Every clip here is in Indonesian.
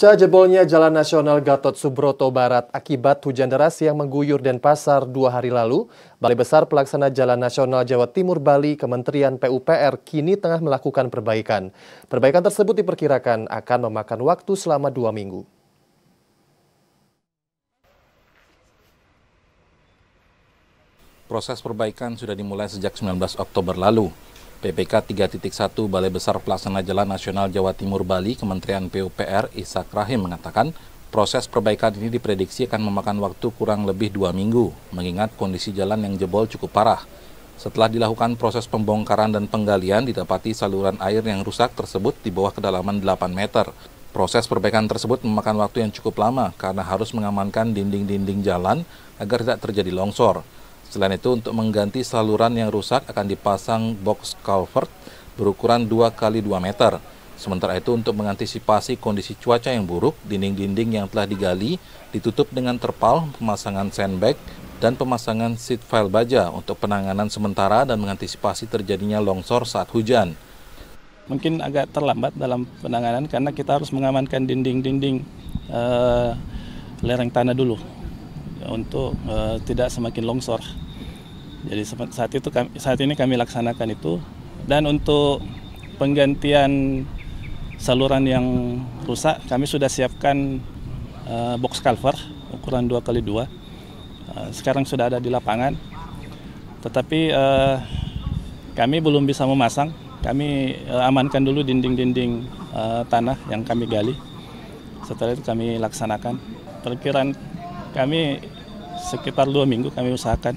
Pasca jebolnya Jalan Nasional Gatot Subroto Barat akibat hujan deras yang mengguyur Denpasar dua hari lalu, Balai Besar Pelaksana Jalan Nasional Jawa Timur Bali Kementerian PUPR kini tengah melakukan perbaikan. Perbaikan tersebut diperkirakan akan memakan waktu selama dua minggu. Proses perbaikan sudah dimulai sejak 19 Oktober lalu. PPK 3.1 Balai Besar Pelaksana Jalan Nasional Jawa Timur Bali, Kementerian PUPR Isak Rahim mengatakan proses perbaikan ini diprediksi akan memakan waktu kurang lebih dua minggu, mengingat kondisi jalan yang jebol cukup parah. Setelah dilakukan proses pembongkaran dan penggalian, didapati saluran air yang rusak tersebut di bawah kedalaman 8 meter. Proses perbaikan tersebut memakan waktu yang cukup lama karena harus mengamankan dinding-dinding jalan agar tidak terjadi longsor. Selain itu, untuk mengganti saluran yang rusak akan dipasang box culvert berukuran 2 x 2 meter. Sementara itu, untuk mengantisipasi kondisi cuaca yang buruk, dinding-dinding yang telah digali ditutup dengan terpal, pemasangan sandbag, dan pemasangan seat file baja untuk penanganan sementara dan mengantisipasi terjadinya longsor saat hujan. Mungkin agak terlambat dalam penanganan karena kita harus mengamankan dinding-dinding uh, lereng tanah dulu untuk uh, tidak semakin longsor. Jadi saat itu saat ini kami laksanakan itu dan untuk penggantian saluran yang rusak kami sudah siapkan uh, box culver ukuran dua kali dua eh, sekarang sudah ada di lapangan tetapi uh, kami belum bisa memasang kami uh, amankan dulu dinding-dinding uh, tanah yang kami gali setelah itu kami laksanakan perkiraan kami sekitar dua minggu kami usahakan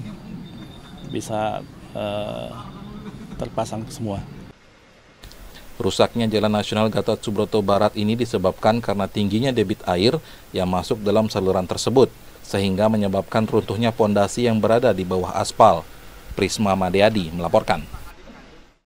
bisa eh, terpasang semua. Rusaknya Jalan Nasional Gatot Subroto Barat ini disebabkan karena tingginya debit air yang masuk dalam saluran tersebut, sehingga menyebabkan runtuhnya pondasi yang berada di bawah aspal. Prisma Madeadi melaporkan.